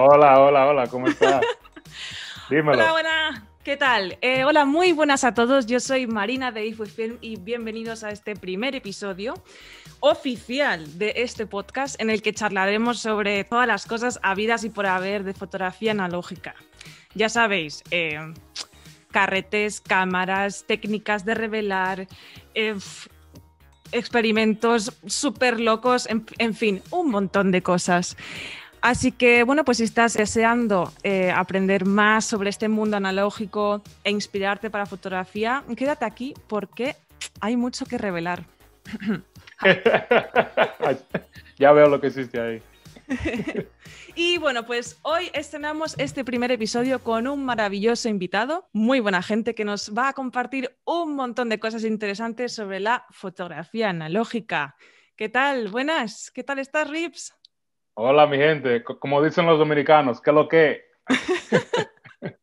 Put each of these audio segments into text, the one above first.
Hola, hola, hola, ¿cómo está? Dímelo. Hola, hola ¿Qué tal? Eh, hola, muy buenas a todos. Yo soy Marina de If Film y bienvenidos a este primer episodio oficial de este podcast en el que charlaremos sobre todas las cosas habidas y por haber de fotografía analógica. Ya sabéis, eh, carretes, cámaras, técnicas de revelar, eh, experimentos súper locos, en fin, un montón de cosas. Así que, bueno, pues si estás deseando eh, aprender más sobre este mundo analógico e inspirarte para fotografía, quédate aquí porque hay mucho que revelar. ya veo lo que existe ahí. y bueno, pues hoy estrenamos este primer episodio con un maravilloso invitado, muy buena gente que nos va a compartir un montón de cosas interesantes sobre la fotografía analógica. ¿Qué tal? Buenas, ¿qué tal estás, Rips? Hola, mi gente. Como dicen los dominicanos, ¿qué lo que?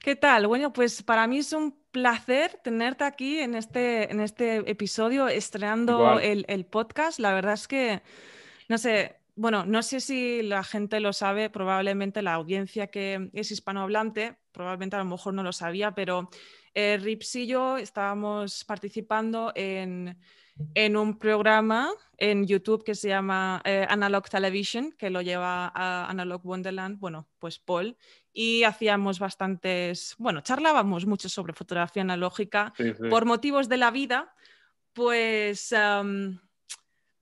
¿Qué tal? Bueno, pues para mí es un placer tenerte aquí en este, en este episodio estrenando el, el podcast. La verdad es que, no sé, bueno, no sé si la gente lo sabe, probablemente la audiencia que es hispanohablante, probablemente a lo mejor no lo sabía, pero eh, Rips y yo estábamos participando en, un programa en YouTube que se llama eh, Analog Television, que lo lleva a Analog Wonderland, bueno, pues Paul, y hacíamos bastantes, bueno, charlábamos mucho sobre fotografía analógica por motivos de la vida, pues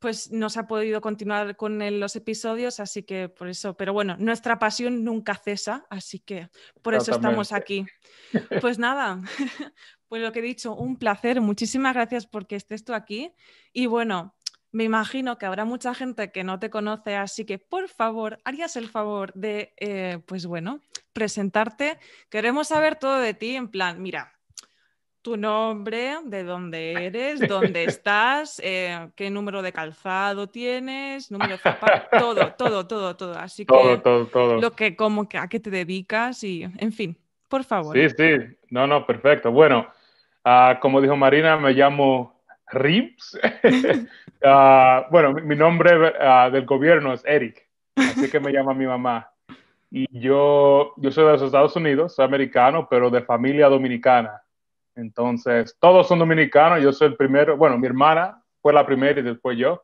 pues no se ha podido continuar con los episodios, así que por eso, pero bueno, nuestra pasión nunca cesa, así que por eso estamos aquí. Pues nada, pues lo que he dicho, un placer, muchísimas gracias porque estés tú aquí y bueno, me imagino que habrá mucha gente que no te conoce, así que por favor, harías el favor de, eh, pues bueno, presentarte. Queremos saber todo de ti, en plan, mira, tu nombre, de dónde eres, dónde estás, eh, qué número de calzado tienes, número todo, todo, todo, todo. Así que todo, todo, lo que como a qué te dedicas y, en fin, por favor. Sí, sí, no, no, perfecto. Bueno, ah, como dijo Marina, me llamo Rips. Ah, bueno, mi, nombre ah, del gobierno es Eric, así que me llama mi mamá. Y yo, yo soy de los Estados Unidos, soy americano, pero de familia dominicana. Entonces, todos son dominicanos. Yo soy el primero, bueno, mi hermana fue la primera y después yo,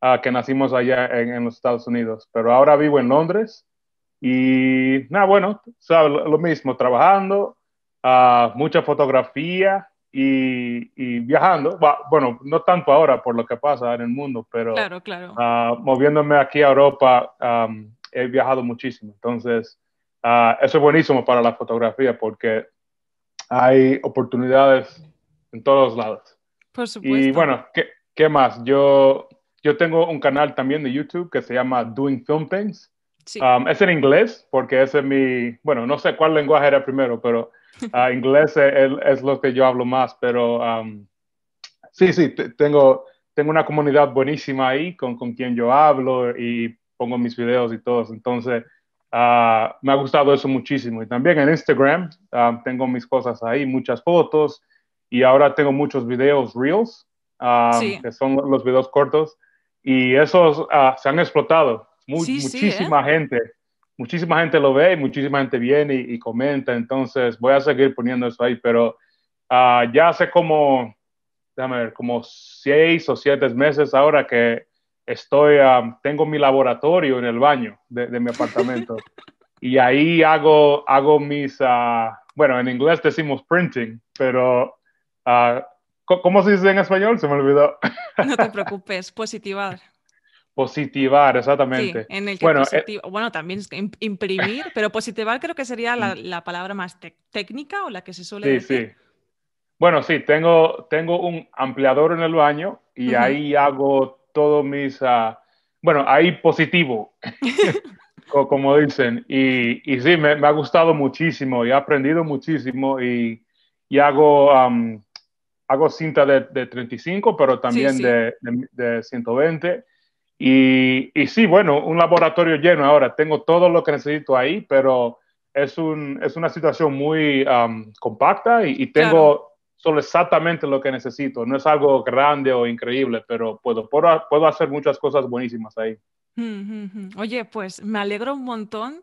ah, que nacimos allá en, los Estados Unidos. Pero ahora vivo en Londres y, nada, bueno, lo, mismo, trabajando, ah, mucha fotografía y, viajando. Bueno, no tanto ahora por lo que pasa en el mundo, pero claro, ah, moviéndome aquí a Europa, he viajado muchísimo. Entonces, eso es buenísimo para la fotografía porque hay oportunidades en todos lados. Por supuesto. Y bueno, ¿qué, más? Yo, yo tengo un canal también de YouTube que se llama Doing Film Things. Sí. Um, es en inglés, porque ese es mi, bueno, no sé cuál lenguaje era primero, pero ah, inglés es, lo que yo hablo más, pero um, sí, sí, tengo, tengo una comunidad buenísima ahí con, con, quien yo hablo y pongo mis videos y todo. Entonces, Ah, me ha gustado eso muchísimo. Y también en Instagram ah, tengo mis cosas ahí, muchas fotos y ahora tengo muchos videos reels, ah, que son los videos cortos. Y esos se han explotado. ¿eh? muchísima gente, muchísima gente lo ve, y muchísima gente viene y, comenta. Entonces voy a seguir poniendo eso ahí, pero ya hace como, déjame ver, como seis o siete meses ahora que estoy, tengo mi laboratorio en el baño de, mi apartamento y ahí hago, hago mis, ah, bueno, en inglés decimos printing, pero ah, ¿cómo se dice en español? Se me olvidó. No te preocupes, positivar. Positivar, exactamente. en bueno, eh, bueno, también imprimir, pero positivar creo que sería la, palabra más técnica o la que se suele decir. Sí. Bueno, sí, tengo, tengo un ampliador en el baño y ahí hago todo mis, ah, bueno, ahí positivo, como dicen. Y, y sí, me, ha gustado muchísimo y he aprendido muchísimo y, y hago, hago cinta de, de, 35, pero también De, de, 120. Y, y, sí, bueno, un laboratorio lleno ahora. Tengo todo lo que necesito ahí, pero es, un, es una situación muy compacta y, tengo solo exactamente lo que necesito. No es algo grande o increíble, pero puedo, puedo, hacer muchas cosas buenísimas ahí. Oye, pues me alegro un montón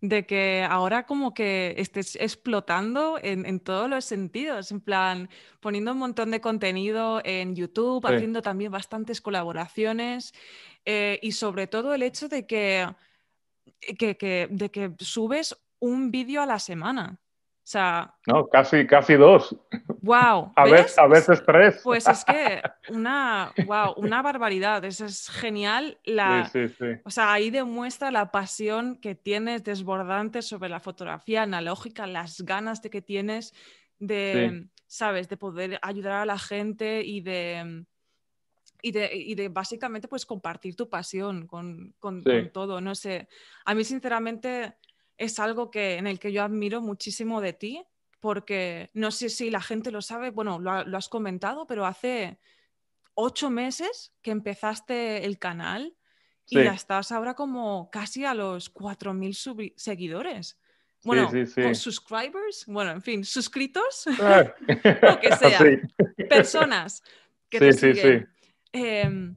de que ahora como que estés explotando en, todos los sentidos, en plan poniendo un montón de contenido en YouTube, haciendo también bastantes colaboraciones eh, y sobre todo el hecho de que, de que subes un vídeo a la semana. O sea, no, casi, casi dos. Wow. a, veces, a veces tres. Pues es que una, una barbaridad. es genial. La, sí, sí, sí. O sea, ahí demuestra la pasión que tienes desbordante sobre la fotografía analógica, las ganas de que tienes de, sabes, de poder ayudar a la gente y de, y de, de, básicamente pues compartir tu pasión con, con, todo, no sé. A mí sinceramente es algo que, en el que yo admiro muchísimo de ti, porque no sé si la gente lo sabe, bueno, lo, has comentado, pero hace ocho meses que empezaste el canal y ya estás ahora como casi a los mil seguidores. Bueno, subscribers, bueno, en fin, suscritos, ah. lo que sea, personas que te siguen. Em,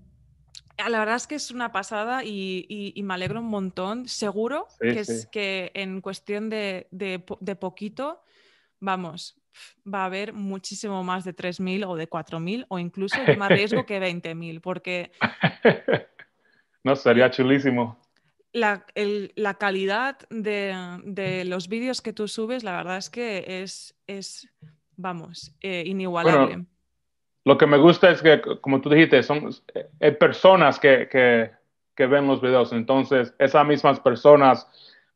Ah, la verdad es que es una pasada y, me alegro un montón. Seguro que, en cuestión de, poquito, vamos, va a haber muchísimo más de 3.000 o de 4.000 o incluso más riesgo que 20.000 porque... No, sería chulísimo. La, calidad de, los vídeos que tú subes, la verdad es que es, vamos, eh, inigualable lo que me gusta es que, como tú dijiste, son hay eh, personas que, que, ven los videos. Entonces, esas mismas personas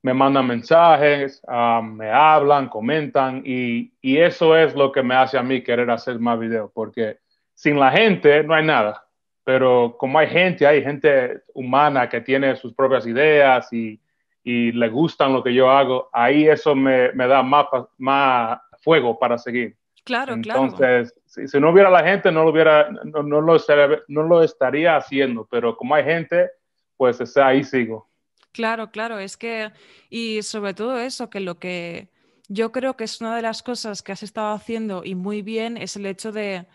me mandan mensajes, ah, me hablan, comentan y, y, eso es lo que me hace a mí querer hacer más videos, porque sin la gente no hay nada. Pero como hay gente, hay gente humana que tiene sus propias ideas y, y le gustan lo que yo hago, ahí eso me, me da más, más fuego para seguir. Claro, claro. Entonces, si, si, no hubiera la gente, no lo, hubiera, no, lo estaría, no lo estaría haciendo, pero como hay gente, pues ahí sigo. Claro, claro, es que, y sobre todo eso, que lo que yo creo que es una de las cosas que has estado haciendo y muy bien es el hecho de,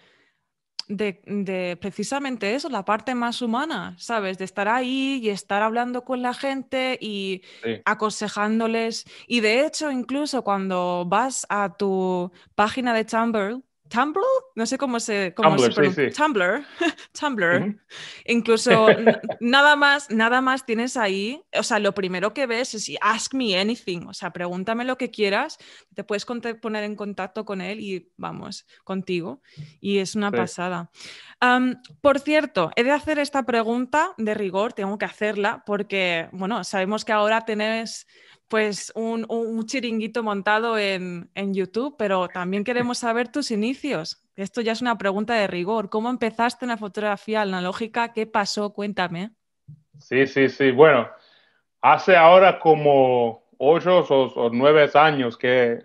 de, de, precisamente eso, la parte más humana, ¿sabes? De estar ahí y estar hablando con la gente y aconsejándoles. Y de hecho, incluso cuando vas a tu página de chamber Tumblr, no sé cómo se, cómo Tumblr, se Tumblr, Incluso nada más, nada más tienes ahí, o sea, lo primero que ves es ask me anything, o sea, pregúntame lo que quieras, te puedes poner en contacto con él y vamos, contigo. Y es una pasada. por cierto, he de hacer esta pregunta de rigor, tengo que hacerla porque, bueno, sabemos que ahora tenés pues un, chiringuito montado en, YouTube, pero también queremos saber tus inicios. Esto ya es una pregunta de rigor. ¿Cómo empezaste en la fotografía analógica? ¿Qué pasó? Cuéntame. Sí, sí, sí. Bueno, hace ahora como ocho o, nueve años que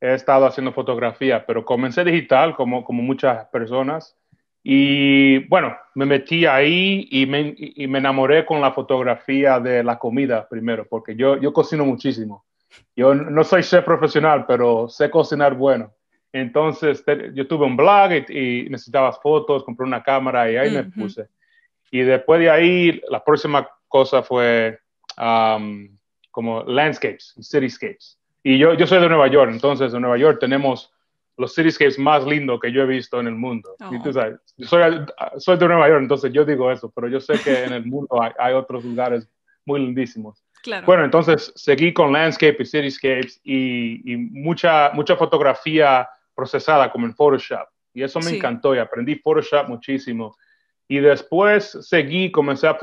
he estado haciendo fotografía, pero comencé digital como muchas personas. Y bueno, me metí ahí y me, y me, enamoré con la fotografía de la comida primero, porque yo, yo cocino muchísimo. Yo no soy chef profesional, pero sé cocinar bueno. Entonces yo tuve un blog y, necesitaba fotos, compré una cámara y ahí me puse. Y después de ahí, la próxima cosa fue como landscapes, cityscapes. Y yo, yo soy de Nueva York, entonces en Nueva York tenemos los cityscapes más lindos que yo he visto en el mundo. Oh. yo soy, de Nueva York, entonces yo digo eso, pero yo sé que en el mundo hay, otros lugares muy lindísimos. Claro. Bueno, entonces seguí con landscape y cityscapes y, y, mucha, mucha fotografía procesada como en Photoshop. Y eso me encantó y aprendí Photoshop muchísimo. Y después seguí, comencé a,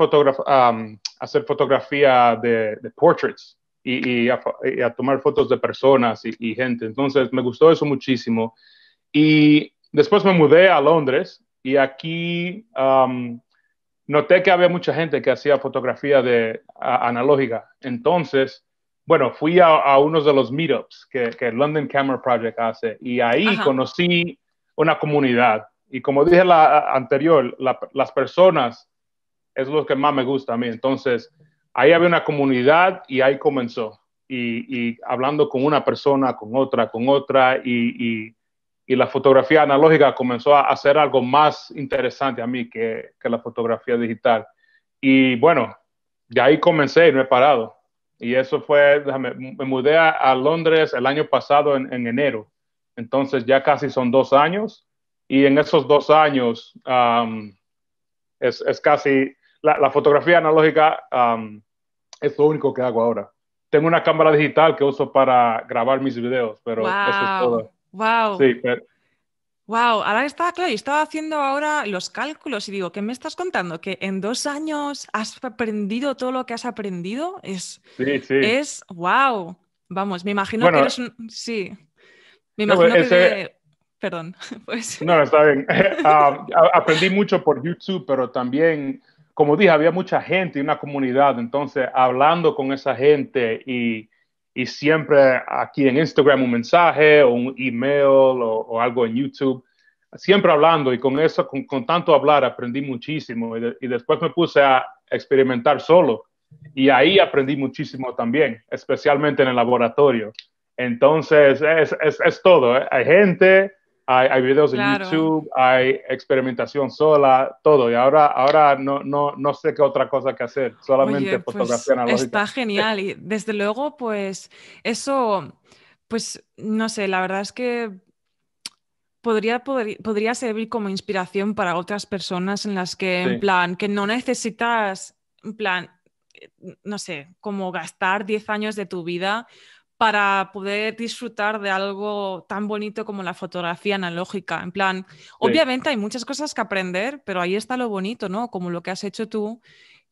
a hacer fotografía de, de portraits, y, a, tomar fotos de personas y, gente. Entonces me gustó eso muchísimo. Y después me mudé a Londres y aquí noté que había mucha gente que hacía fotografía de, analógica. Entonces, bueno, fui a, unos uno de los meetups que, que, el London Camera Project hace y ahí conocí una comunidad. Y como dije la anterior, las personas es lo que más me gusta a mí. Entonces, ahí había una comunidad y ahí comenzó. Y, hablando con una persona, con otra, con otra, y, la fotografía analógica comenzó a hacer algo más interesante a mí que, la fotografía digital. Y bueno, de ahí comencé y no he parado. Y eso fue, déjame, me mudé a, Londres el año pasado en, enero. Entonces ya casi son dos años. Y en esos dos años es, casi la, fotografía analógica es lo único que hago ahora. Tengo una cámara digital que uso para grabar mis videos, pero wow, eso es todo. Wow. Sí, pero... Wow, ahora estaba claro, estaba haciendo ahora los cálculos y digo, ¿qué me estás contando? ¿Que en dos años has aprendido todo lo que has aprendido? Es, sí, sí. es wow. Vamos, me imagino que eres un... Sí, me imagino que... Perdón, pues. No, está bien. Ah, aprendí mucho por YouTube, pero también como dije, había mucha gente y una comunidad, entonces hablando con esa gente y, siempre aquí en Instagram un mensaje o un email o, algo en YouTube, siempre hablando y con eso, con, tanto hablar, aprendí muchísimo y, después me puse a experimentar solo y ahí aprendí muchísimo también, especialmente en el laboratorio. Entonces, es, todo, ¿eh? hay gente, hay, videos en YouTube, hay experimentación sola, todo. Y ahora, ahora no, no, no sé qué otra cosa que hacer, solamente pues Está genial y desde luego, pues eso, pues no sé, la verdad es que Podría, servir como inspiración para otras personas en las que, en plan, que no necesitas, en plan, eh, no sé, como gastar 10 años de tu vida para poder disfrutar de algo tan bonito como la fotografía analógica. En plan, obviamente hay muchas cosas que aprender, pero ahí está lo bonito, ¿no? Como lo que has hecho tú,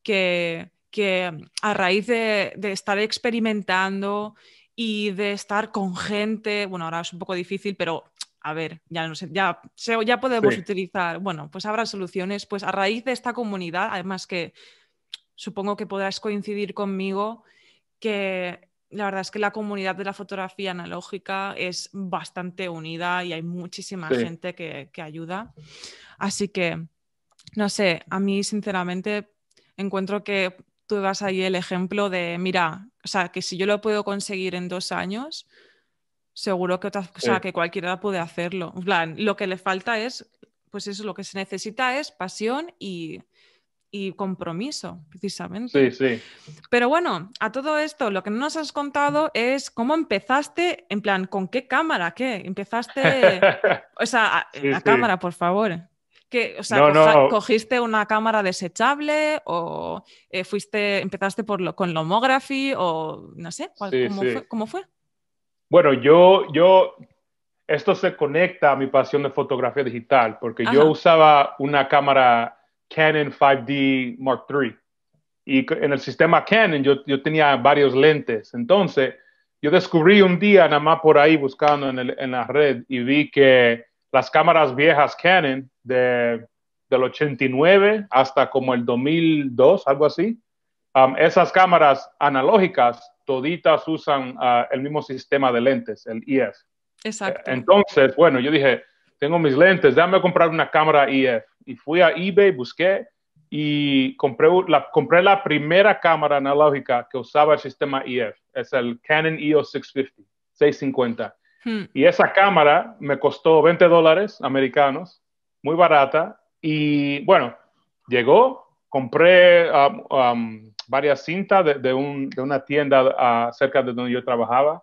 que, que a raíz de, estar experimentando y de estar con gente, bueno, ahora es un poco difícil, pero a ver, ya no sé, ya, ya podemos utilizar, bueno, pues habrá soluciones, pues a raíz de esta comunidad, además que supongo que podrás coincidir conmigo, que la verdad es que la comunidad de la fotografía analógica es bastante unida y hay muchísima gente que, que, ayuda. Así que, no sé, a mí sinceramente encuentro que tú das ahí el ejemplo de, mira, o sea, que si yo lo puedo conseguir en dos años, seguro que, o sea, que cualquiera puede hacerlo. En plan, lo que le falta es, pues eso, lo que se necesita es pasión y y compromiso, precisamente. Sí, sí. Pero bueno, a todo esto, lo que no nos has contado es cómo empezaste, en plan, ¿con qué cámara? ¿Qué? Empezaste, o sea, la cámara, por favor. Que, o sea, ¿cogiste una cámara desechable o eh, fuiste, empezaste por lo, con Lomography o no sé, cómo, Fue, Bueno, yo, yo esto se conecta a mi pasión de fotografía digital, porque yo usaba una cámara Canon 5D Mark III. Y en el sistema Canon yo, tenía varios lentes. Entonces, yo descubrí un día, nada más por ahí buscando en, la red, y vi que las cámaras viejas Canon de, del 89 hasta como el 2002, algo así, um, esas cámaras analógicas toditas usan uh, el mismo sistema de lentes, el EF Exacto. Entonces, bueno, yo dije, tengo mis lentes, déjame comprar una cámara EF y fui a eBay, busqué y compré la, compré la primera cámara analógica que usaba el sistema EF. Es el Canon EOS 650. 650. Y esa cámara me costó 20 dólares americanos, muy barata. Y bueno, llegó, compré um, um, varias cintas de, una tienda ah, cerca de donde yo trabajaba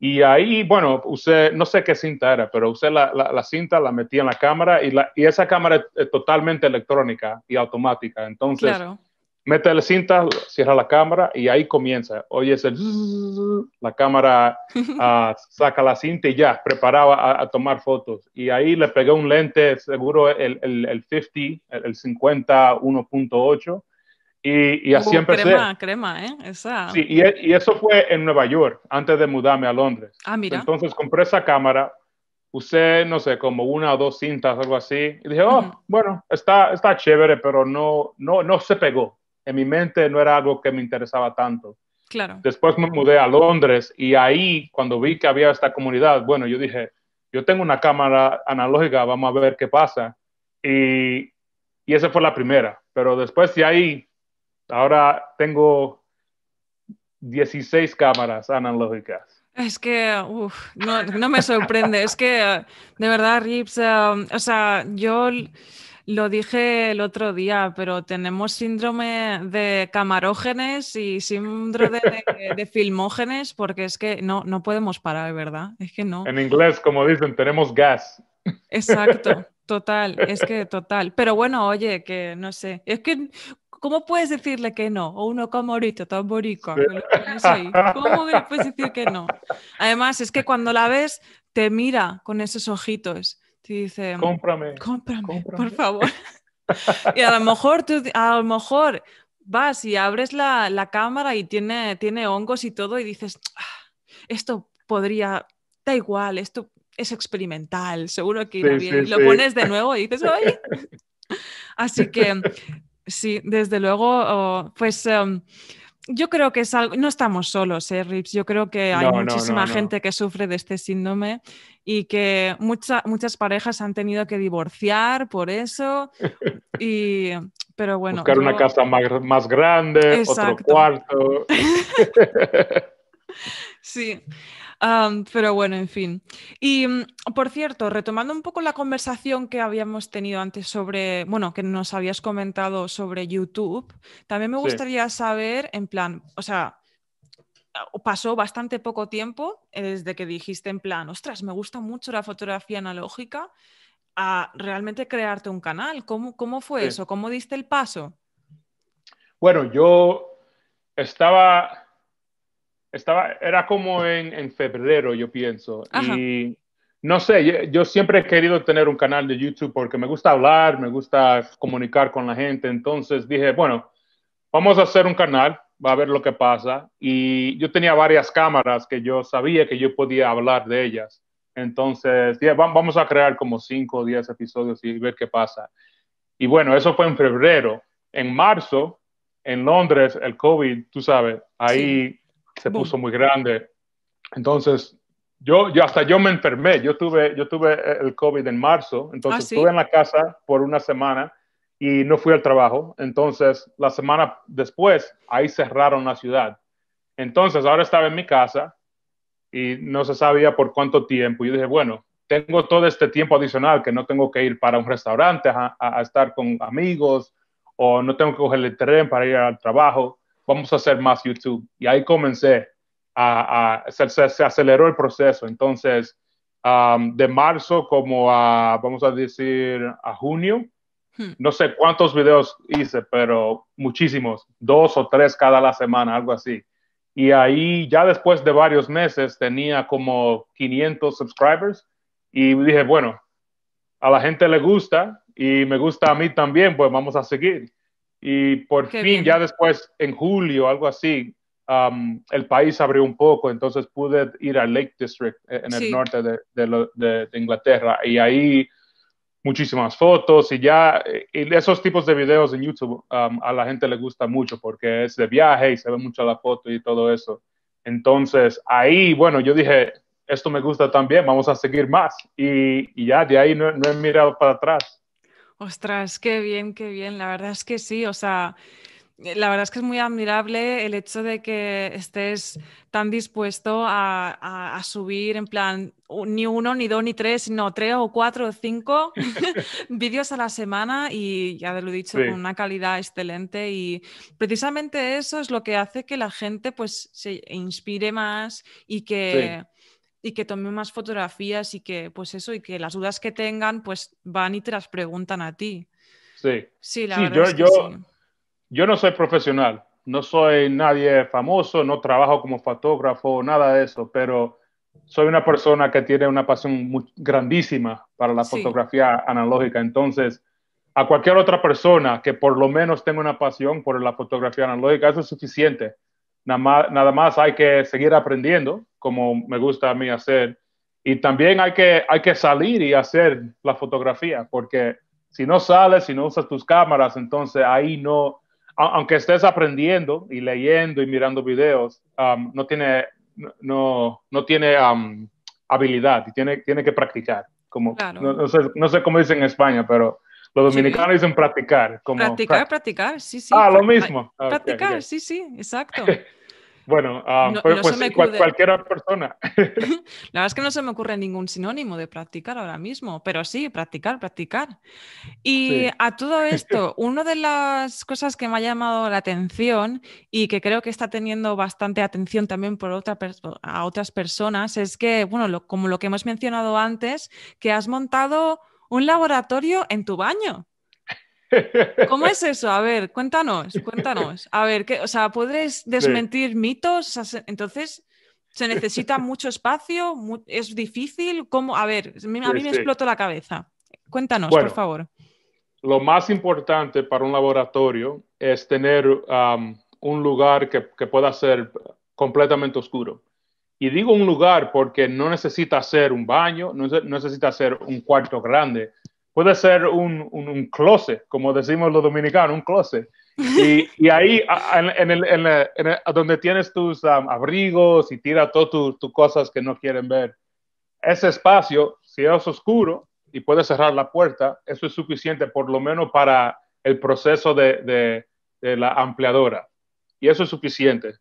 y ahí, bueno, usé, no sé qué cinta era, pero usé la, la, cinta, la metí en la cámara y, la, y esa cámara es, totalmente electrónica y automática. Entonces, mete la cinta, cierra la cámara y ahí comienza. Oye, el la cámara ah, saca la cinta y ya, preparaba a, tomar fotos. Y ahí le pegué un lente, seguro el, el, el 50, el, el 50 1.8 y, así Crema, crema, ¿eh? Sí, y, eso fue en Nueva York, antes de mudarme a Londres. Ah, mira. Entonces compré esa cámara, usé, no sé, como una o dos cintas, algo así, y dije, oh, bueno, está, está chévere, pero no, no, no se pegó. En mi mente no era algo que me interesaba tanto. Claro. Después me mudé a Londres y ahí, cuando vi que había esta comunidad, bueno, yo dije, yo tengo una cámara analógica, vamos a ver qué pasa. Y, y esa fue la primera. Pero después de ahí, Ahora tengo 16 cámaras analógicas. Es que, uff, no, me sorprende. es que, de verdad, Rips, eh, o sea, yo lo dije el otro día, pero tenemos síndrome de camarógenes y síndrome de, filmógenes porque es que no, no podemos parar, ¿verdad? Es que no. En inglés, como dicen, tenemos gas. Exacto. Total, es que total. Pero bueno, oye, que no sé, es que ¿Cómo puedes decirle que no? O uno como ahorita, tan borico. ¿Cómo puedes decir que no? Además, es que cuando la ves, te mira con esos ojitos. Te dice, cómprame, cómprame, por favor. y a lo mejor tú, a lo mejor vas y abres la, cámara y tiene, tiene hongos y todo y dices, ah, esto podría, da igual, esto es experimental, seguro que irá bien. y lo pones de nuevo y dices, oye. Así que Sí, desde luego, oh, pues... Em, yo creo que es algo, no estamos solos, ¿eh, Rips? Yo creo que hay muchísima gente que sufre de este síndrome y que muchas parejas han tenido que divorciar por eso. Y, pero bueno. Buscar una casa más, grande, otro cuarto. sí pero bueno, en fin. Y mm, por cierto, retomando un poco la conversación que habíamos tenido antes sobre, bueno, que nos habías comentado sobre YouTube, también me gustaría saber, en plan, o sea, pasó bastante poco tiempo eh, desde que dijiste en plan, ostras, me gusta mucho la fotografía analógica, a realmente crearte un canal. ¿Cómo, cómo fue eso? ¿Cómo diste el paso? Bueno, yo estaba estaba, era como en, febrero, yo pienso. Y no sé, yo, siempre he querido tener un canal de YouTube porque me gusta hablar, me gusta comunicar con la gente. Entonces dije, bueno, vamos a hacer un canal, va a ver lo que pasa. Y yo tenía varias cámaras que yo sabía que yo podía hablar de ellas. Entonces, dije, vamos a crear como 5 o 10 episodios y ver qué pasa. Y bueno, eso fue en febrero. En marzo, en Londres, el COVID, tú sabes, ahí se puso muy grande. Entonces, yo, yo hasta yo me enfermé, yo tuve, yo tuve eh, el COVID en marzo, entonces ah, estuve en la casa por una semana y no fui al trabajo. Entonces, la semana después, ahí cerraron la ciudad. Entonces, ahora estaba en mi casa y no se sabía por cuánto tiempo. Yo dije, bueno, tengo todo este tiempo adicional que no tengo que ir para un restaurante a estar con amigos o no tengo que coger el tren para ir al trabajo vamos a hacer más YouTube. Y ahí comencé a, a se, aceleró el proceso. Entonces, um, de marzo como a, vamos a decir, a junio, hmm. no sé cuántos videos hice, pero muchísimos, dos o tres cada la semana, algo así. Y ahí ya después de varios meses tenía como 500 subscribers y dije, bueno, a la gente le gusta y me gusta a mí también, pues vamos a seguir. Y por fin, ya después, en julio, algo así, um, el país abrió un poco, entonces pude ir al Lake District eh, en el norte de, Inglaterra y ahí muchísimas fotos y ya eh, esos tipos de videos en YouTube um, a la gente le gusta mucho porque es de viaje y se ve mucho la foto y todo eso. Entonces ahí, bueno, yo dije, esto me gusta también, vamos a seguir más y, ya de ahí no, no he mirado para atrás. Ostras, qué bien, qué bien. La verdad es que sí, o sea, eh, la verdad es que es muy admirable el hecho de que estés tan dispuesto a, subir en plan ni uno, ni dos, ni tres, sino tres o cuatro o cinco vídeos a la semana y ya te lo he dicho, con una calidad excelente y precisamente eso es lo que hace que la gente pues se inspire más y que y que tome más fotografías y que, pues eso, y que las dudas que tengan, pues van y te las preguntan a ti. Sí. Sí, la verdad yo, es que yo, yo no soy profesional, no soy nadie famoso, no trabajo como fotógrafo, nada de eso, pero soy una persona que tiene una pasión grandísima para la fotografía analógica. Entonces, a cualquier otra persona que por lo menos tenga una pasión por la fotografía analógica, eso es suficiente. nada más hay que seguir aprendiendo como me gusta a mí hacer. Y también hay que, hay que salir y hacer la fotografía, porque si no sales, si no usas tus cámaras, entonces ahí no, aunque estés aprendiendo y leyendo y mirando videos, um, no tiene, no, no tiene um, habilidad y tiene, tiene que practicar. Como, no, sé, no, sé, cómo dicen en España, pero los dominicanos dicen practicar. Como, practicar, practicar, sí, sí. Ah, lo mismo. Ah, practicar, sí, sí, exacto. Bueno, ah, pues, pues cualquier persona. La verdad es que no se me ocurre ningún sinónimo de practicar ahora mismo, pero sí, practicar, practicar. Y a todo esto, una de las cosas que me ha llamado la atención y que creo que está teniendo bastante atención también por otra a otras personas es que, bueno, como lo que hemos mencionado antes, que has montado un laboratorio en tu baño. ¿Cómo es eso? A ver, cuéntanos, cuéntanos. A ver, ¿qué, sea, ¿puedes desmentir mitos? entonces, ¿se necesita mucho espacio? ¿Es difícil? ¿Cómo? A ver, a mí pues me explotó la cabeza. Cuéntanos, por favor. Lo más importante para un laboratorio es tener un lugar que, que pueda ser completamente oscuro. Y digo un lugar porque no necesita ser un baño, no necesita ser un cuarto grande, puede ser un, un, closet, como decimos los dominicanos, un closet. Y, ahí, en, donde tienes tus um, abrigos y tira todas tus cosas que no quieren ver, ese espacio, si es oscuro y puedes cerrar la puerta, eso es suficiente por lo menos para el proceso de, la ampliadora. Y eso es suficiente.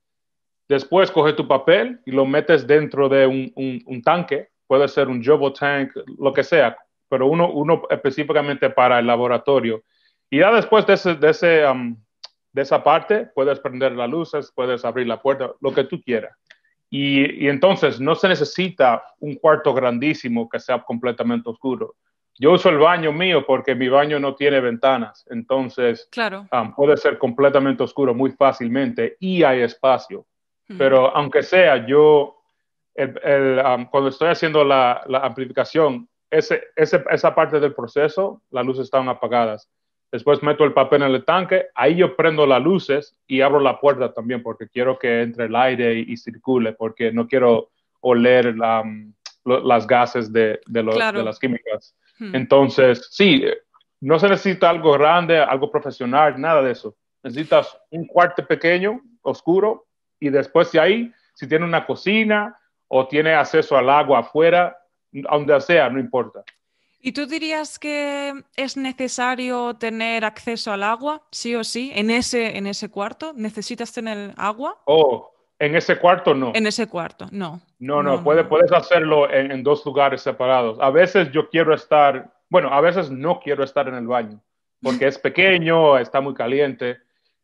Después coge tu papel y lo metes dentro de un, tanque, puede ser un jumbo tank, lo que sea, pero uno, uno específicamente para el laboratorio. Y ya después de, ese, de, esa parte, puedes prender las luces, puedes abrir la puerta, lo que tú quieras. Y, y, entonces no se necesita un cuarto grandísimo que sea completamente oscuro. Yo uso el baño mío porque mi baño no tiene ventanas, entonces claro. puede ser completamente oscuro muy fácilmente y hay espacio. Hmm. Pero aunque sea, yo el, cuando estoy haciendo la, la amplificación, ese, esa parte del proceso, las luces están apagadas. Después meto el papel en el tanque, ahí yo prendo las luces y abro la puerta también porque quiero que entre el aire y, circule, porque no quiero oler mm, las gases de, las químicas. Hmm. Entonces, sí, eh, no se necesita algo grande, algo profesional, nada de eso. Necesitas un cuarto pequeño, oscuro, y después de ahí, si tiene una cocina o tiene acceso al agua afuera, donde sea, no importa. ¿Y tú dirías que es necesario tener acceso al agua, sí o sí, en ese, en ese cuarto? ¿Necesitas tener agua? Oh, en ese cuarto no. En ese cuarto, no. No, no, puedes, puedes hacerlo en, dos lugares separados. A veces yo quiero estar, bueno, a veces no quiero estar en el baño, porque es pequeño, está muy caliente.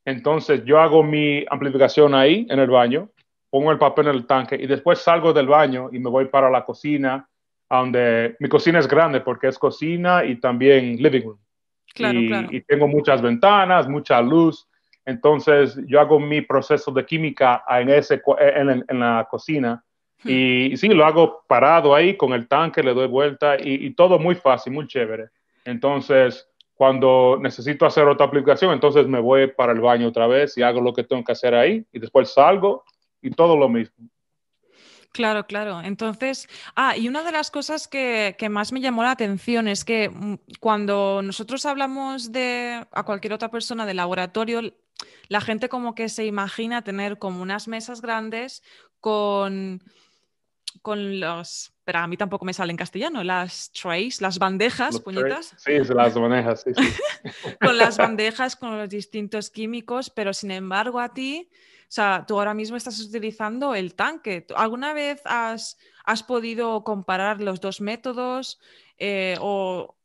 Entonces yo hago mi amplificación ahí, en el baño, pongo el papel en el tanque y después salgo del baño y me voy para la cocina donde mi cocina es grande porque es cocina y también living room. y, tengo muchas ventanas, mucha luz. Entonces yo hago mi proceso de química en, ese, eh, en, la cocina. Hmm. Y, sí, lo hago parado ahí con el tanque, le doy vuelta y, todo muy fácil, muy chévere. Entonces, cuando necesito hacer otra aplicación, entonces me voy para el baño otra vez y hago lo que tengo que hacer ahí y después salgo y todo lo mismo. Claro, claro. Entonces, ah, y una de las cosas que, más me llamó la atención es que mm, cuando nosotros hablamos de a cualquier otra persona de laboratorio, la gente como que se imagina tener como unas mesas grandes con, con los, pero a mí tampoco me sale en castellano, las trays, las bandejas, puñetas. Sí, las bandejas, sí. con las bandejas, con los distintos químicos, pero sin embargo a ti o sea, tú ahora mismo estás utilizando el tanque. ¿Alguna vez has, has podido comparar los dos métodos eh, o,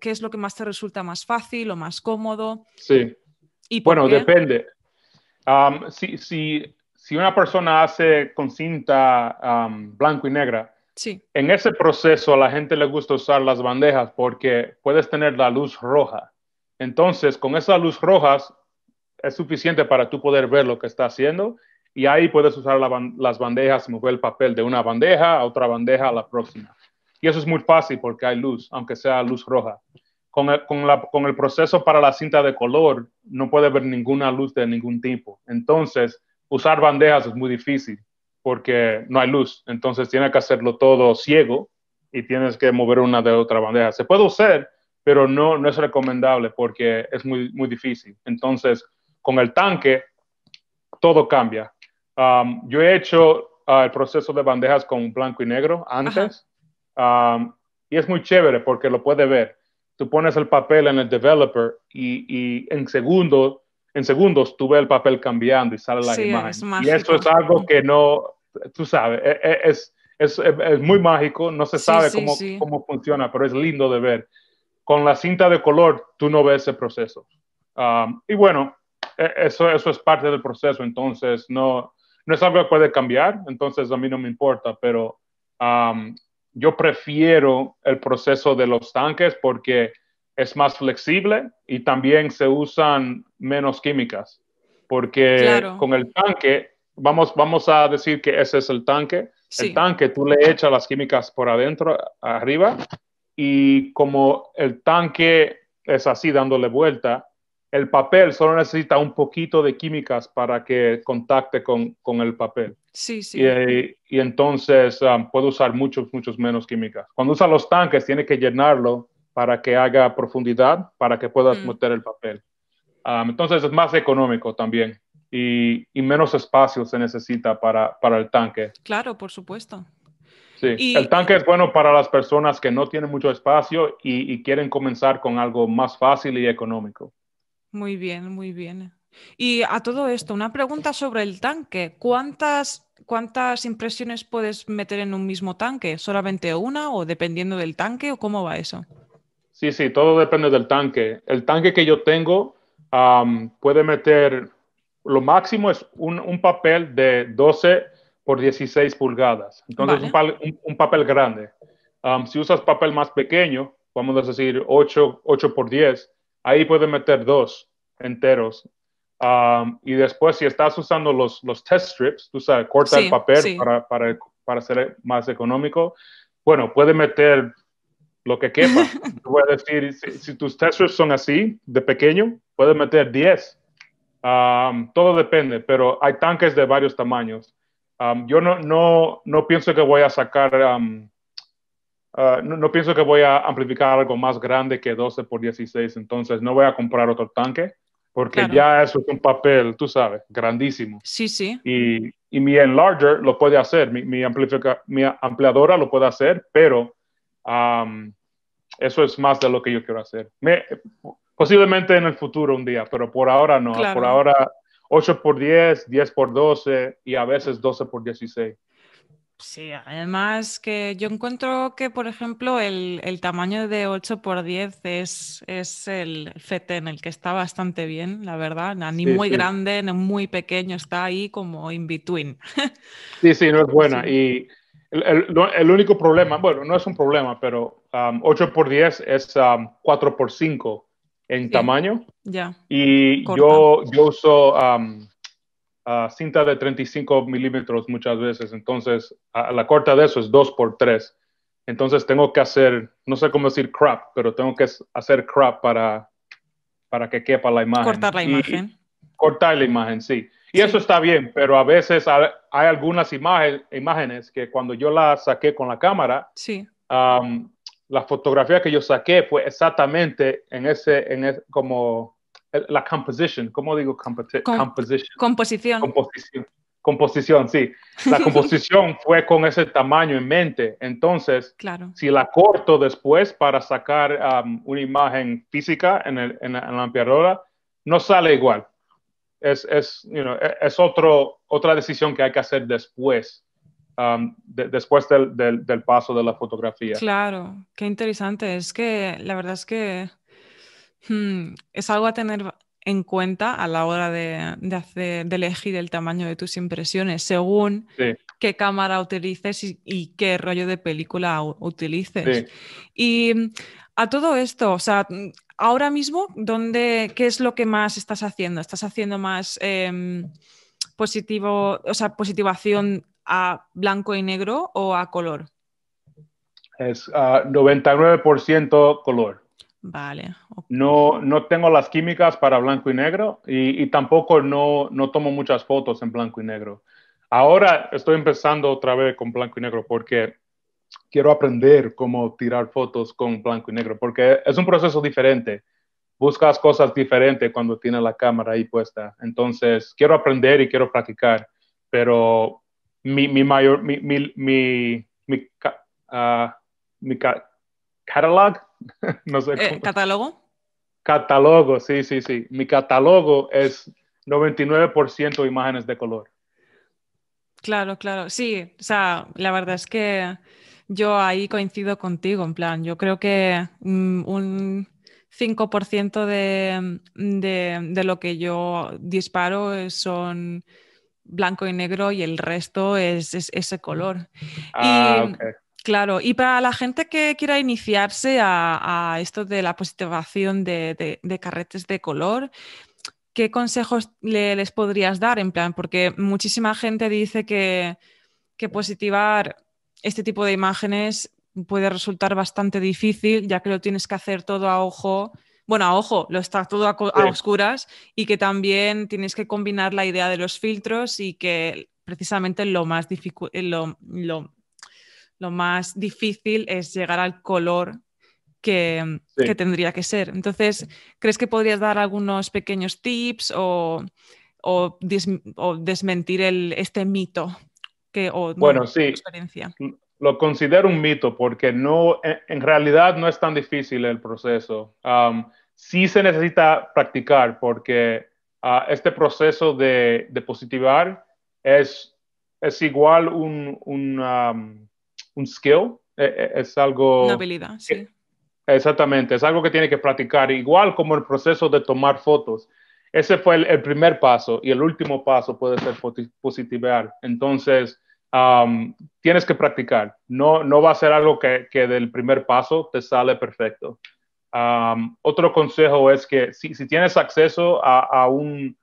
qué es lo que más te resulta más fácil o más cómodo? Sí. bueno, depende. si, una persona hace con cinta blanco y negra, sí. en ese proceso a la gente le gusta usar las bandejas porque puedes tener la luz roja. Entonces, con esas luz rojas, es suficiente para tú poder ver lo que está haciendo y ahí puedes usar las bandejas, mover el papel de una bandeja a otra bandeja a la próxima. Y eso es muy fácil porque hay luz, aunque sea luz roja. Con el, con el proceso para la cinta de color no puede ver ninguna luz de ningún tipo. Entonces, usar bandejas es muy difícil porque no hay luz. Entonces, tienes que hacerlo todo ciego y tienes que mover una de otra bandeja. Se puede usar, pero no, no es recomendable porque es muy, muy difícil. Entonces, con el tanque, todo cambia. Um, yo he hecho uh, el proceso de bandejas con blanco y negro antes um, y es muy chévere porque lo puede ver. Tú pones el papel en el developer y, en, segundos tú ves el papel cambiando y sale la imagen. y eso es algo que no, tú sabes, e, e, es, muy mágico, no se sabe cómo, cómo funciona, pero es lindo de ver. Con la cinta de color tú no ves ese proceso. Um, y bueno, e, eso, es parte del proceso, entonces no, no es algo que puede cambiar, entonces a mí no me importa, pero yo prefiero el proceso de los tanques porque es más flexible y también se usan menos químicas, porque con el tanque, vamos, vamos a decir que ese es el tanque, el tanque tú le echas las químicas por adentro, arriba, y como el tanque es así dándole vuelta, el papel solo necesita un poquito de químicas para que contacte con, con el papel. Sí, sí. Y, entonces um, puede usar muchos, muchos menos químicas. Cuando usa los tanques, tiene que llenarlo para que haga profundidad, para que pueda mm. meter el papel. Um, entonces es más económico también y, menos espacio se necesita para, el tanque. Claro, por supuesto. Sí, el tanque es bueno para las personas que no tienen mucho espacio y quieren comenzar con algo más fácil y económico. Muy bien, muy bien. Y a todo esto, una pregunta sobre el tanque. ¿Cuántas, ¿Cuántas impresiones puedes meter en un mismo tanque? ¿Solamente una o dependiendo del tanque o cómo va eso? Sí, sí, todo depende del tanque. El tanque que yo tengo puede meter, lo máximo es un, papel de 12 por 16 pulgadas. Entonces, un, papel grande. si usas papel más pequeño, vamos a decir 8, 8 por 10, Ahí puede meter dos enteros. Um, y después, si estás usando los, los test strips, tú sabes, corta el papel para, para, para ser más económico. Bueno, puede meter lo que quepa. voy a decir, si, tus test strips son así, de pequeño, puede meter 10. Um, todo depende, pero hay tanques de varios tamaños. Um, yo no, no, no, pienso que voy a sacar Ah, no, pienso que voy a amplificar algo más grande que 12 por 16, entonces no voy a comprar otro tanque, porque ya eso es un papel, tú sabes, grandísimo. Sí, sí. Y, mi enlarger lo puede hacer, mi, mi, amplifica, mi ampliadora lo puede hacer, pero eso es más de lo que yo quiero hacer. posiblemente en el futuro un día, pero por ahora no. Por ahora 8 por 10, 10 por 12 y a veces 12 por 16. Sí, además que yo encuentro que, por ejemplo, el, tamaño de 8x10 es, es el FET en el que está bastante bien, la verdad. Ni muy grande, ni muy pequeño, está ahí como in between. Sí, sí, no es buena. Y el, el, único problema, bueno, no es un problema, pero 8x10 es 4x5 en tamaño. Ya. Y yo, yo uso cinta de 35 milímetros muchas veces, entonces a, la corta de eso es 2 por 3 Entonces tengo que hacer, no sé cómo decir crap, pero tengo que hacer crap para, para que quepa la imagen. Cortar la imagen. cortar la imagen, sí. Y eso está bien, pero a veces hay algunas imágenes que cuando yo las saqué con la cámara, sí. la fotografía que yo saqué fue exactamente en ese, en ese como la composición, ¿cómo digo Composición. composición. Composición, sí. La composición fue con ese tamaño en mente. Entonces, claro. si la corto después para sacar una imagen física en, el, en, la, ampliadora, no sale igual. Es, e-, es, otro, otra decisión que hay que hacer después. después del paso de la fotografía. Claro, qué interesante. Es que la verdad es que Hmm, es algo a tener en cuenta a la hora de, elegir el tamaño de tus impresiones, según qué cámara utilices y, qué rollo de película utilices. Y mm, a todo esto, sea, mm, ahora mismo, ¿qué es lo que más estás haciendo? ¿Estás haciendo más em, positivo, o positivación a blanco y negro o a color? Es 99% ah, color. Vale. No, no tengo las químicas para blanco y negro y, tampoco no, tomo muchas fotos en blanco y negro. Ahora estoy empezando otra vez con blanco y negro porque quiero aprender cómo tirar fotos con blanco y negro porque es un proceso diferente. Buscas cosas diferentes cuando tienes la cámara ahí puesta. Entonces, quiero aprender y quiero practicar, pero mi, mi mayor, mi, mi, mi, mi ah, catalog, eh, ¿Catálogo? Catálogo, sí, sí, sí. Mi catálogo es 99% imágenes de color. Claro, claro, sí. O sea, la verdad es que yo ahí coincido contigo, en plan, yo creo que mm, un 5% mm, de, lo que yo disparo son blanco y negro y el resto es, ese color. Ah, Claro, y para la gente que quiera iniciarse a, esto de la positivación de, carretes de color, ¿qué consejos les podrías dar? En plan, porque muchísima gente dice que, que, positivar este tipo de imágenes puede resultar bastante difícil, ya que lo tienes que hacer todo a ojo. Bueno, a ojo, lo está todo a, oscuras y que también tienes que combinar la idea de los filtros y que precisamente lo más, lo, lo, lo más difícil es llegar al color que, tendría que ser. Entonces, ¿crees que podrías dar algunos pequeños tips o, desmentir el, este mito? Que, bueno, sí. Experiencia? Lo considero un mito porque no, en, realidad no es tan difícil el proceso. sí se necesita practicar porque ah, este proceso de, positivar es, es igual un, un skill, eh, eh, es algo... Una habilidad, sí. Exactamente, es algo que tiene que practicar, igual como el proceso de tomar fotos. Ese fue el, primer paso y el último paso puede ser positivar. Entonces, tienes que practicar. No, no va a ser algo que, del primer paso te sale perfecto. otro consejo es que si, tienes acceso a, a, un,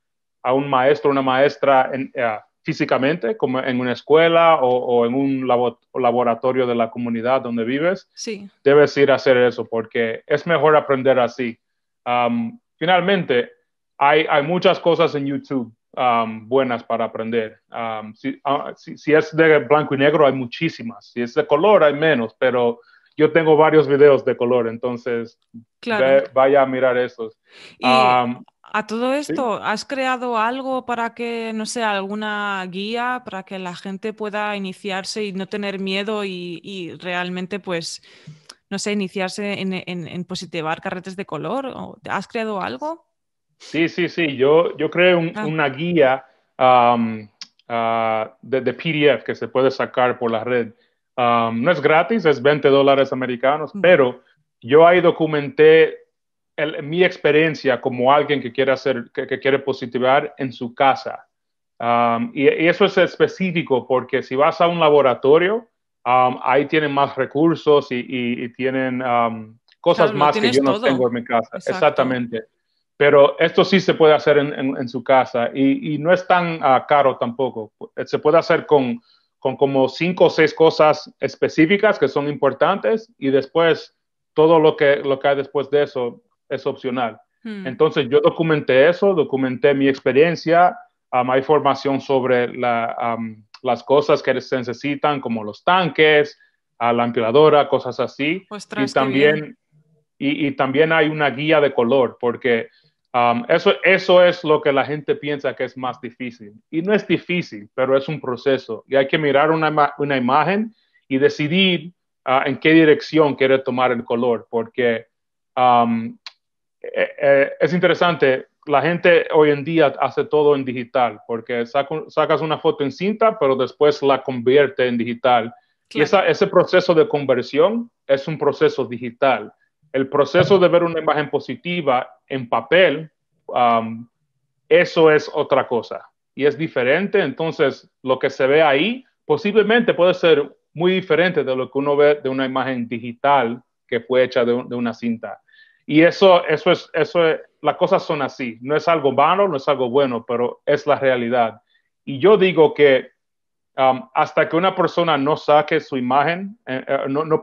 a maestro, una maestra eh, físicamente, como en una escuela o, en un laboratorio de la comunidad donde vives, sí. debes ir a hacer eso porque es mejor aprender así. Um, finalmente, hay, hay, muchas cosas en YouTube um, buenas para aprender. Um, ah, si, es de blanco y negro, hay muchísimas. Si es de color, hay menos, pero yo tengo varios videos de color, entonces vaya a mirar esos. Y a todo esto, ¿has creado algo para que, no sé, alguna guía para que la gente pueda iniciarse y no tener miedo y, realmente, pues, no sé, iniciarse en, positivar pues, carretes de color? ¿Has creado algo? Sí, sí, sí. Yo, yo creé ah. una guía ah, de, PDF que se puede sacar por la red. Um, no es gratis, es 20 dólares americanos, pero yo ahí documenté mi experiencia como alguien que quiere hacer, que, quiere positivar en su casa. Um, y, eso es específico porque si vas a un laboratorio, um, ahí tienen más recursos y, tienen cosas más que yo no tengo en mi casa. Exactamente. Pero esto sí se puede hacer en, su casa y, no es tan ah, caro tampoco. Se puede hacer con, como cinco o seis cosas específicas que son importantes y después todo lo que, lo que hay después de eso es opcional. Hmm. Entonces yo documenté eso, documenté mi experiencia, a ah, hay formación sobre las cosas que se necesitan, como los tanques, a la ampliadora cosas así. Pues y, también, y, también hay una guía de color, porque Um, eso, es lo que la gente piensa que es más difícil. Y no es difícil, pero es un proceso. Y hay que mirar una, imagen y decidir ah, en qué dirección quiere tomar el color, porque um, eh, eh, es interesante. La gente hoy en día hace todo en digital, porque sacas una foto en cinta, pero después la convierte en digital. Y ese proceso de conversión es un proceso digital el proceso de ver una imagen positiva en papel, um, eso es otra cosa y es diferente. Entonces, lo que se ve ahí posiblemente puede ser muy diferente de lo que uno ve de una imagen digital que fue hecha de, una cinta. Y eso, eso es, eso es, las cosas son así. No es algo malo, no es algo bueno, pero es la realidad. Y yo digo que um, hasta que una persona no saque su imagen, eh, eh, no, no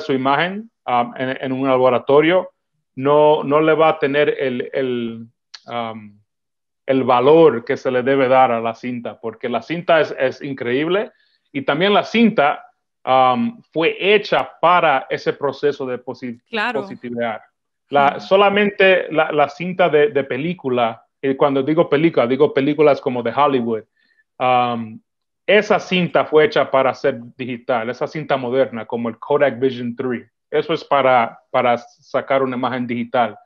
su imagen, Um, en, un laboratorio, no, le va a tener el, el, um, el, valor que se le debe dar a la cinta, porque la cinta es, increíble y también la cinta um, fue hecha para ese proceso de positividad. Solamente la, cinta de, película, y eh, cuando digo película, digo películas como de Hollywood. esa cinta fue hecha para ser digital, esa cinta moderna como el Kodak Vision 3. Eso es para, para sacar una imagen digital.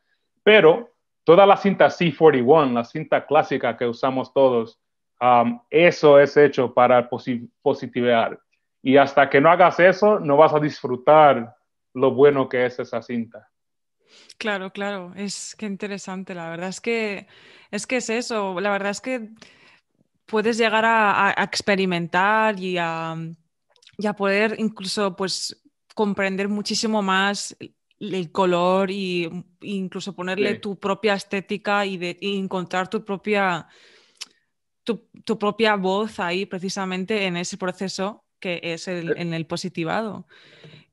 Pero toda la cinta C41, la cinta clásica que usamos todos, um, eso es hecho para positivar. Y hasta que no hagas eso, no vas a disfrutar lo bueno que es esa cinta. Claro, claro, es que interesante, la verdad es que es que es eso, la verdad es que puedes llegar a, experimentar y a, y a, poder incluso pues comprender muchísimo más el color y incluso ponerle tu propia estética y, de, encontrar tu propia, tu, propia voz ahí precisamente en ese proceso que es el, eh. en el positivado.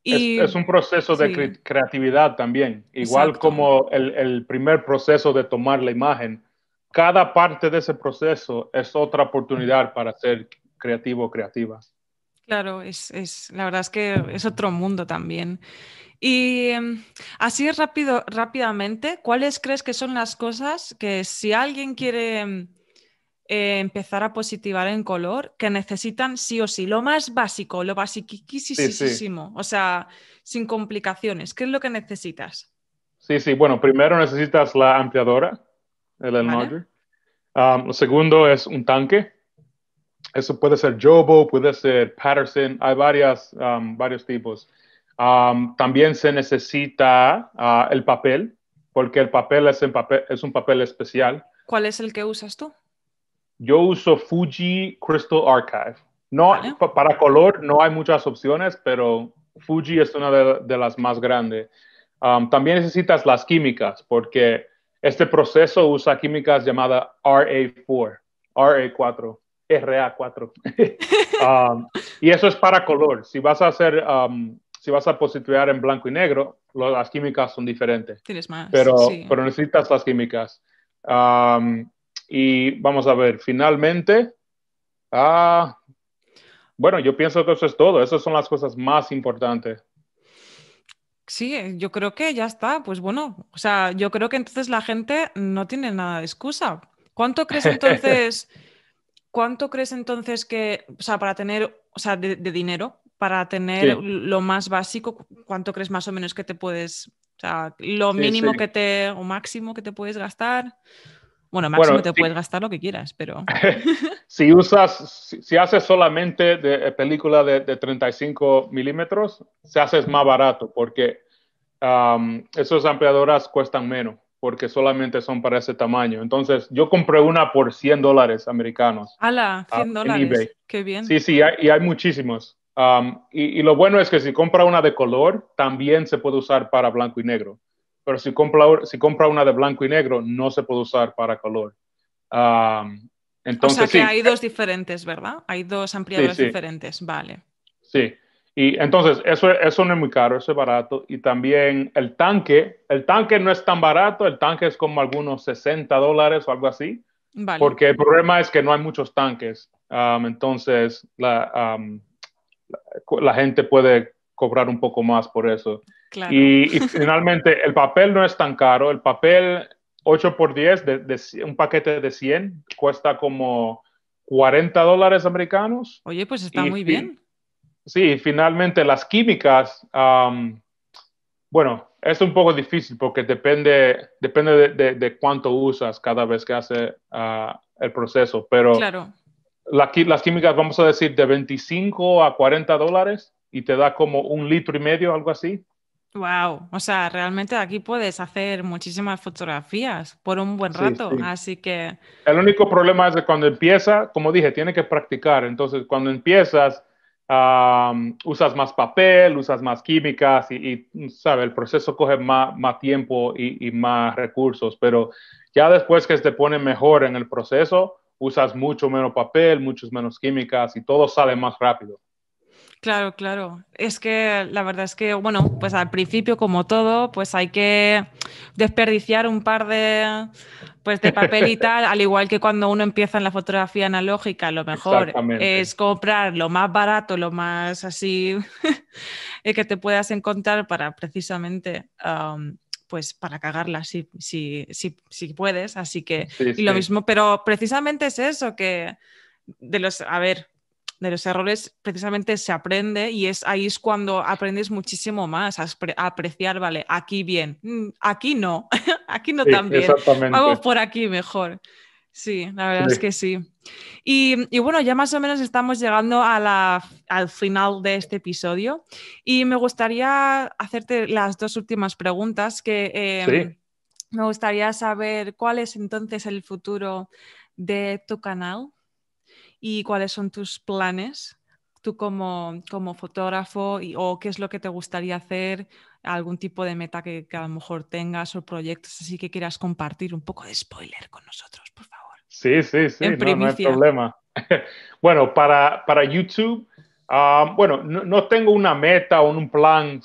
Y, es, un proceso de creatividad también, igual como el, el, primer proceso de tomar la imagen. Cada parte de ese proceso es otra oportunidad para ser creativo o creativa. Claro, es, la verdad es que es otro mundo también. Y em, así rápido, rápidamente, ¿cuáles crees que son las cosas que si alguien quiere em, eh, empezar a positivar en color, que necesitan sí o sí, lo más básico, lo basiquísimo, o sea, sin complicaciones, ¿qué es lo que necesitas? Sí, sí, bueno, primero necesitas la ampliadora, el enlarger. lo segundo es un tanque, eso puede ser Jobo, puede ser Patterson, hay um, varios tipos. Um, también se necesita uh, el papel, porque el papel es, un papel especial. ¿Cuál es el que usas tú? Yo uso Fuji Crystal Archive. para color no hay muchas opciones, pero Fuji es una de, las más grandes. Um, también necesitas las químicas, porque este proceso usa químicas llamadas RA4, RA4. RA4. Um, y eso es para color. Si vas a hacer, um, si vas a posituar en blanco y negro, las químicas son diferentes. Tienes más. Pero, pero necesitas las químicas. Um, y vamos a ver, finalmente, ah, bueno, yo pienso que eso es todo. Esas son las cosas más importantes. Sí, eh, yo creo que ya está. Pues bueno, o sea, yo creo que entonces la gente no tiene nada de excusa. ¿Cuánto crees entonces? ¿cuánto crees entonces que, o sea, para tener, o sea, de, dinero, para tener lo más básico, ¿cuánto crees más o menos que te puedes, o sea, lo mínimo que te, o máximo que te puedes gastar? Bueno, máximo te puedes gastar lo que quieras, pero... si usas, si, haces solamente de, eh, película de, 35 milímetros, se hace más barato porque esas ampliadoras cuestan menos porque solamente son para ese tamaño. Entonces, yo compré una por 100 dólares americanos. ¡Hala! 100 ah, dólares. ¡Qué bien! Sí, sí, y hay muchísimos. Um, y, lo bueno es que si compra una de color, también se puede usar para blanco y negro. Pero si compra, si compra una de blanco y negro, no se puede usar para color. entonces, um, o sea que hay dos diferentes, ¿verdad? Hay dos ampliadores diferentes, vale. Sí. Y entonces, eso, eso no es muy caro, eso es barato. Y también el tanque, el tanque no es tan barato, el tanque es como algunos 60 dólares o algo así, porque el problema es que no hay muchos tanques. Um, entonces, um, la, la, gente puede cobrar un poco más por eso. Y, finalmente, el papel no es tan caro, el papel 8 x 10 de, un paquete de 100 cuesta como 40 dólares americanos. Oye, pues está muy bien. Sí, finalmente las químicas, bueno, es un poco difícil porque depende, depende de, cuánto usas cada vez que hace ah, el proceso, pero las químicas, vamos a decir, de 25 a 40 dólares y te da como un litro y medio, algo así. Wow, o sea, realmente aquí puedes hacer muchísimas fotografías por un buen rato, así que... El único problema es que cuando empieza, como dije, tiene que practicar, entonces cuando empiezas usas más papel, usas más químicas y, sabe, el proceso coge más, tiempo y, más recursos, pero ya después que te pone mejor en el proceso, usas mucho menos papel, muchos menos químicas y todo sale más rápido. Claro, claro. Es que la verdad es que, bueno, pues al principio, como todo, pues hay que desperdiciar un par de, pues de papel y tal, al igual que cuando uno empieza en la fotografía analógica, lo mejor es comprar lo más barato, lo más así eh, que te puedas encontrar para precisamente... pues para cagarla si, si, si, puedes. Así que lo mismo, pero precisamente es eso que de los, a ver, de los errores precisamente se aprende y es ahí es cuando aprendes muchísimo más a, apreciar, vale, aquí bien, mm, aquí no, aquí no también tan bien, vamos por aquí mejor. Sí, la verdad es que sí. Y, bueno, ya más o menos estamos llegando a la, al final de este episodio y me gustaría hacerte las dos últimas preguntas que em, me gustaría saber cuál es entonces el futuro de tu canal y cuáles son tus planes tú como, como fotógrafo y, o qué es lo que te gustaría hacer, algún tipo de meta que, a lo mejor tengas o proyectos así que quieras compartir un poco de spoiler con nosotros, por favor. Sí, sí, sí, no, hay problema. bueno, para, para YouTube, ah, bueno, no, tengo una meta o un plan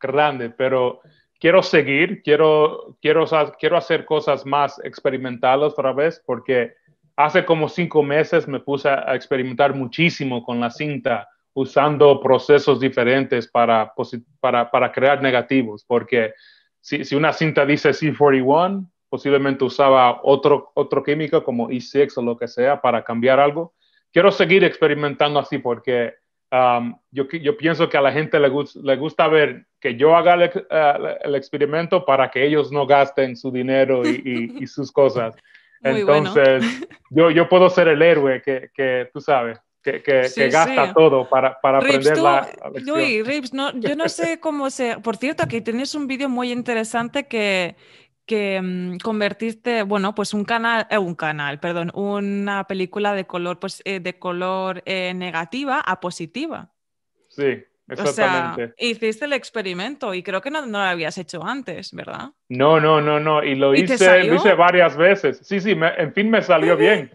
grande, pero quiero seguir, quiero, quiero, quiero hacer cosas más experimentales otra vez porque hace como cinco meses me puse a experimentar muchísimo con la cinta, usando procesos diferentes para, para, crear negativos, porque si, una cinta dice C41, posiblemente usaba otro, otro químico como E6 o lo que sea para cambiar algo. Quiero seguir experimentando así porque um, yo, pienso que a la gente le, gusta ver que yo haga eh, el, experimento para que ellos no gasten su dinero y sus cosas. Entonces, yo, yo puedo ser el héroe que, tú sabes, que, gasta todo para, para aprender la, yo no sé cómo se... Por cierto, aquí tienes un vídeo muy interesante que, que mm, convertiste, bueno, pues un canal, eh, un canal, perdón, una película de color, pues, eh, de color eh, negativa a positiva. Sí, o sea, hiciste el experimento y creo que no, lo habías hecho antes, ¿verdad? No, no, no, no. Y lo hice, hice varias veces. Sí, sí, en fin me salió bien.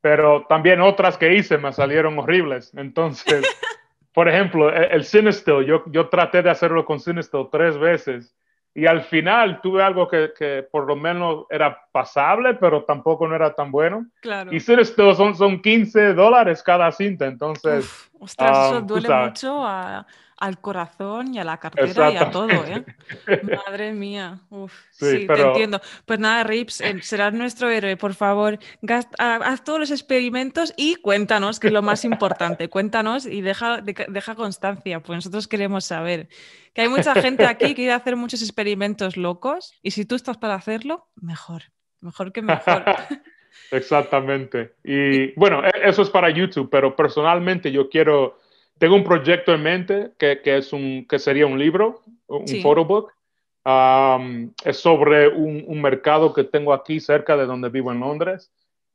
Pero también otras que hice me salieron horribles. Entonces, por ejemplo, e, el, el yo, yo traté de hacerlo con Cinestill tres veces y al final tuve algo que, por lo menos era pasable, pero tampoco no era tan bueno. Claro. Y esto son, son 15 dólares cada cinta, entonces... ostras, eso um, duele mucho al corazón y a la cartera y a todo, ¿eh? Madre mía, Uf, sí, te entiendo. Pues nada, Rips, eh, serás nuestro héroe, por favor, haz todos los experimentos y cuéntanos, que es lo más importante, cuéntanos y deja, deja constancia, pues nosotros queremos saber que hay mucha gente aquí que quiere hacer muchos experimentos locos y si tú estás para hacerlo, mejor, mejor que mejor. Exactamente. Y bueno, e, eso es para YouTube, pero personalmente yo quiero tengo un proyecto en mente que, que es un, que sería un libro, un photobook. Um, es sobre un, un, mercado que tengo aquí cerca de donde vivo en Londres.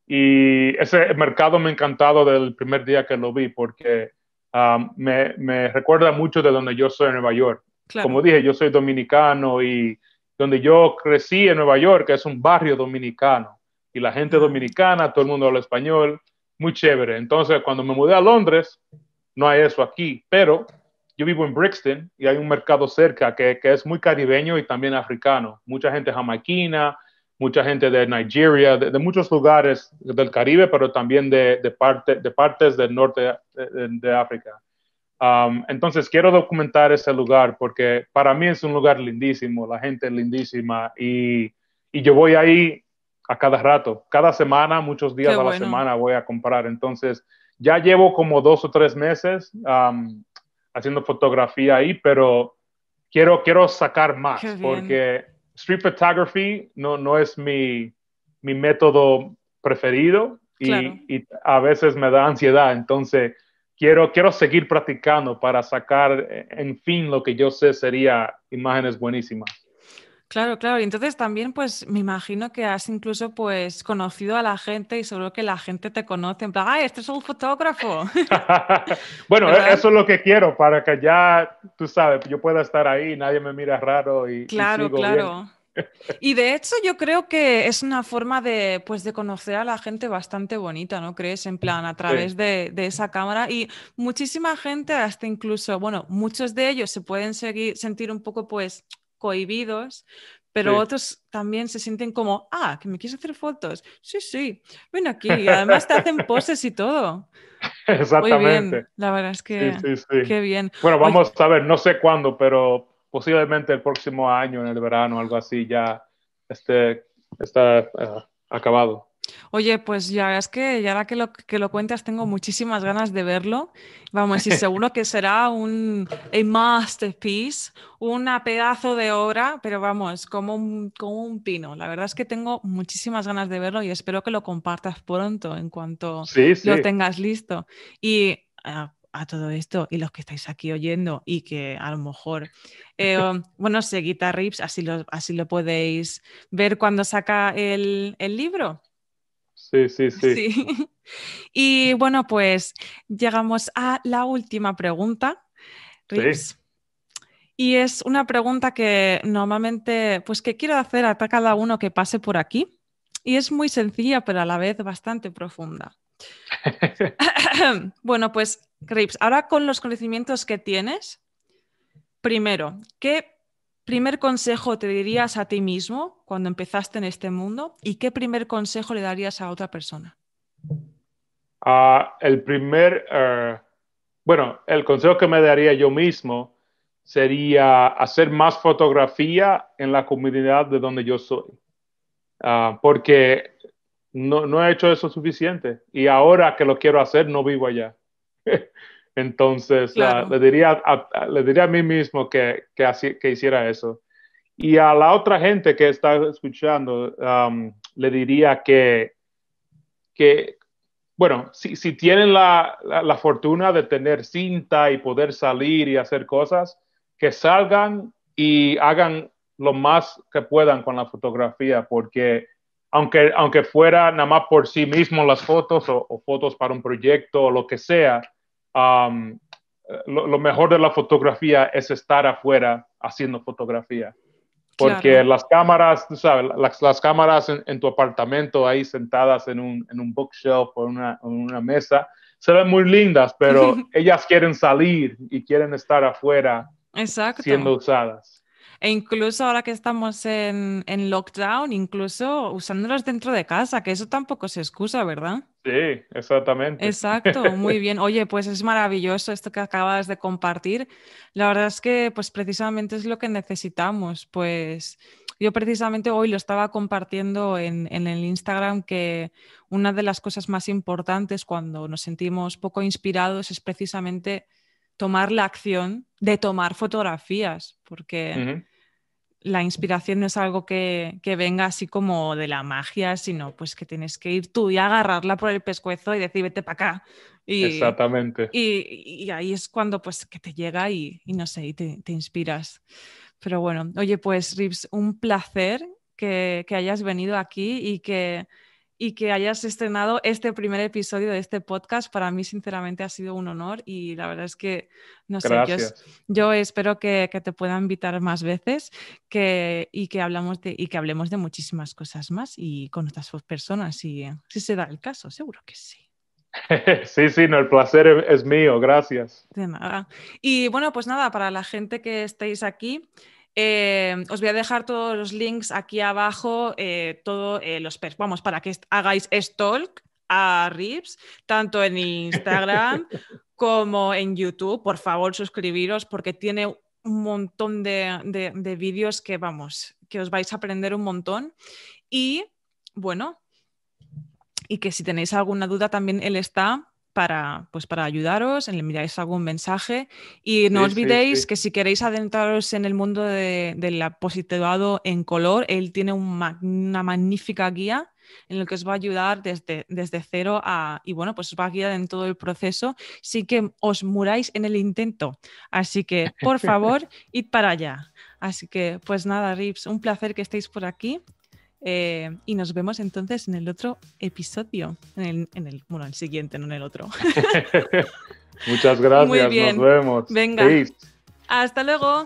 Y ese mercado me ha encantado del primer día que lo vi porque um, me, me, recuerda mucho de donde yo soy en Nueva York. Como dije, yo soy dominicano y donde yo crecí en Nueva York es un barrio dominicano. Y la gente dominicana, todo el mundo habla español, muy chévere. Entonces, cuando me mudé a Londres, no hay eso aquí, pero yo vivo en Brixton y hay un mercado cerca que, es muy caribeño y también africano. Mucha gente jamaiquina, mucha gente de Nigeria, de, muchos lugares del Caribe, pero también de, partes del norte de, África. Um, entonces quiero documentar ese lugar porque para mí es un lugar lindísimo, la gente es lindísima y, yo voy ahí a cada rato, cada semana, muchos días a la semana voy a comprar. Entonces, ya llevo como dos o tres meses haciendo fotografía ahí, pero quiero, quiero sacar más porque street photography no, no es mi, mi método preferido y, y, a veces me da ansiedad. Entonces, quiero, quiero seguir practicando para sacar, eh, en fin, lo que yo sé sería imágenes buenísimas. Claro, claro. Y entonces también, pues me imagino que has incluso pues conocido a la gente y seguro que la gente te conoce en plan, ¡ay, este es un fotógrafo! bueno, e, eso es lo que quiero para que ya, tú sabes, yo pueda estar ahí, nadie me mira raro y... Claro, claro. Y de hecho yo creo que es una forma de, pues, de conocer a la gente bastante bonita, ¿no crees? En plan, a través de, de, esa cámara. Y muchísima gente, hasta incluso, bueno, muchos de ellos se pueden seguir, sentir un poco, pues, cohibidos, pero otros también se sienten como, ah, que me quieres hacer fotos. Sí, sí, ven aquí. además te hacen poses y todo. Exactamente. bien. La verdad es que qué bien. Bueno, vamos a ver, no sé cuándo, pero posiblemente el próximo año, en el verano, algo así, ya esté, está eh, acabado. Oye, pues ya es que ya ahora que lo, que lo cuentas tengo muchísimas ganas de verlo. Vamos, y seguro que será un masterpiece, una pedazo de obra, pero vamos, como un, un pino. La verdad es que tengo muchísimas ganas de verlo y espero que lo compartas pronto en cuanto lo tengas listo. Y a todo esto y los que estáis aquí oyendo y que a lo mejor, eh, bueno, sé, Guitar Rips, así lo, así lo podéis ver cuando saca el libro. Sí, sí, sí, Y bueno, pues llegamos a la última pregunta. Rips. Y es una pregunta que normalmente, pues que quiero hacer a cada uno que pase por aquí. Y es muy sencilla, pero a la vez bastante profunda. bueno, pues Rips, ahora con los conocimientos que tienes, primero, ¿qué primer consejo te dirías a ti mismo cuando empezaste en este mundo y qué primer consejo le darías a otra persona? Ah, el primer, eh, bueno, el consejo que me daría yo mismo sería hacer más fotografía en la comunidad de donde yo soy, ah, porque no, no, he hecho eso suficiente y ahora que lo quiero hacer no vivo allá. Entonces, le, diría a, le diría a mí mismo que, que, hiciera eso. Y a la otra gente que está escuchando, um, le diría que, bueno, si, tienen la, fortuna de tener cinta y poder salir y hacer cosas, que salgan y hagan lo más que puedan con la fotografía, porque aunque, aunque fuera nada más por sí mismo las fotos o fotos para un proyecto o lo que sea, Um, lo, mejor de la fotografía es estar afuera haciendo fotografía. Porque las cámaras, tú sabes, las, las cámaras en, tu apartamento ahí sentadas en un, en un bookshelf o una, en una mesa, se ven muy lindas, pero ellas quieren salir y quieren estar afuera siendo usadas. E incluso ahora que estamos en, en lockdown, incluso usándolas dentro de casa, que eso tampoco se excusa, ¿verdad? Sí, exactamente. Exacto, muy bien. Oye, pues es maravilloso esto que acabas de compartir. La verdad es que pues precisamente es lo que necesitamos. Pues yo precisamente hoy lo estaba compartiendo en, el Instagram que una de las cosas más importantes cuando nos sentimos poco inspirados es precisamente tomar la acción de tomar fotografías, porque la inspiración no es algo que, venga así como de la magia, sino pues que tienes que ir tú y agarrarla por el pescuezo y decir, vete para acá. Y, Exactamente. Y, ahí es cuando pues que te llega y, no sé, y te, inspiras. Pero bueno, oye, pues Rips, un placer que hayas venido aquí y que y que hayas estrenado este primer episodio de este podcast. Para mí, sinceramente, ha sido un honor y la verdad es que, no sé, yo, yo espero que, te pueda invitar más veces que, y, que hablamos y que hablemos de muchísimas cosas más y con otras personas, si, si se da el caso, seguro que sí. Sí, sí, el placer es mío, gracias. De nada. Y bueno, pues nada, para la gente que estáis aquí, Em, os voy a dejar todos los links aquí abajo, eh, todos eh, los vamos, para que hagáis stalk a Rips, tanto en Instagram como en YouTube. Por favor, suscribiros porque tiene un montón de, de vídeos que, vamos, que os vais a aprender un montón. Y bueno, y que si tenéis alguna duda, también él está para, pues para ayudaros, le enviáis algún mensaje y no olvidéis que si queréis adentraros en el mundo del de en color, él tiene una magnífica guía en lo que os va a ayudar desde, desde cero y bueno, pues os va a guiar en todo el proceso, así que os muráis en el intento. Así que, por favor, id para allá. Así que, pues nada, Rips, un placer que estéis por aquí eh, y nos vemos entonces en el otro episodio, en el, en el bueno, el siguiente, no en el otro. Muchas gracias, nos vemos. Venga. Hasta luego.